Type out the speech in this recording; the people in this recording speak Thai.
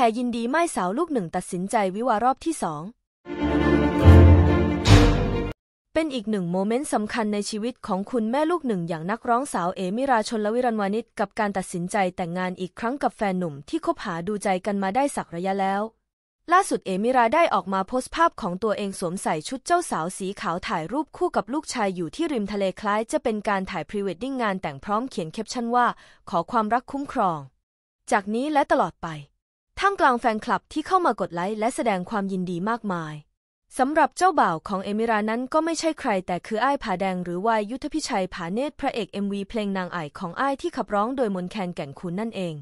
แรยินดีไม่สาวลูกหนึ่งตัดสินใจวิวารอบที่สอง เป็นอีกหนึ่งโมเมนต์สำคัญในชีวิตของคุณแม่ลูกหนึ่ง อย่างนักร้องสาวเอมิราชนลวิรันวานิชกับการตัดสินใจแต่งงานอีกครั้งกับแฟนหนุ่ม ที่คบหาดูใจกันมาได้สักระยะแล้ว ล่าสุดเอมิราได้ออกมาโพสต์ภาพของตัวเองสวมใส่ ชุดเจ้าสาวสีขาวถ่ายรูปคู่กับลูกชายอยู่ที่ริมทะเลคล้าย จะเป็นการถ่ายพรีเวดดิ้งงานแต่งพร้อมเขียนแคปชั่นว่า ขอความรักคุ้มครอง จากนี้และตลอดไปท่ามกลางแฟนคลับที่เข้ามากดไลค์และแสดงความยินดีมากมายสำหรับเจ้าบ่าวของเอมิรานั้นก็ไม่ใช่ใครแต่คืออ้ายผาแดงหรือวายยุทธพิชัยผาเนตรพระเอก MV เพลงนางไอของอ้ายที่ขับร้องโดยมนแคนแก่นคุณนั่นเอง